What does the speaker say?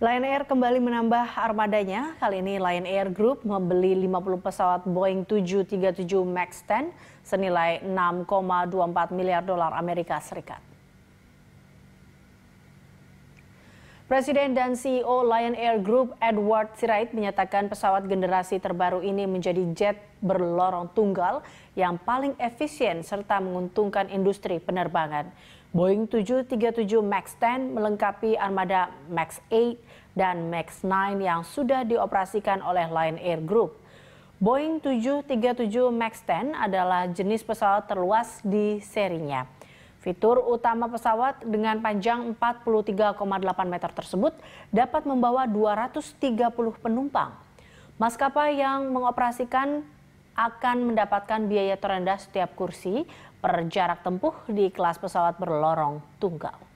Lion Air kembali menambah armadanya. Kali ini Lion Air Group membeli 50 pesawat Boeing 737 MAX 10 senilai 6,24 miliar dolar Amerika Serikat. Presiden dan CEO Lion Air Group Edward Sirait menyatakan pesawat generasi terbaru ini menjadi jet berlorong tunggal yang paling efisien serta menguntungkan industri penerbangan. Boeing 737 MAX 10 melengkapi armada MAX 8 dan MAX 9 yang sudah dioperasikan oleh Lion Air Group. Boeing 737 MAX 10 adalah jenis pesawat terluas di serinya. Fitur utama pesawat dengan panjang 43,8 meter tersebut dapat membawa 230 penumpang. Maskapai yang mengoperasikan akan mendapatkan biaya terendah setiap kursi per jarak tempuh di kelas pesawat berlorong tunggal.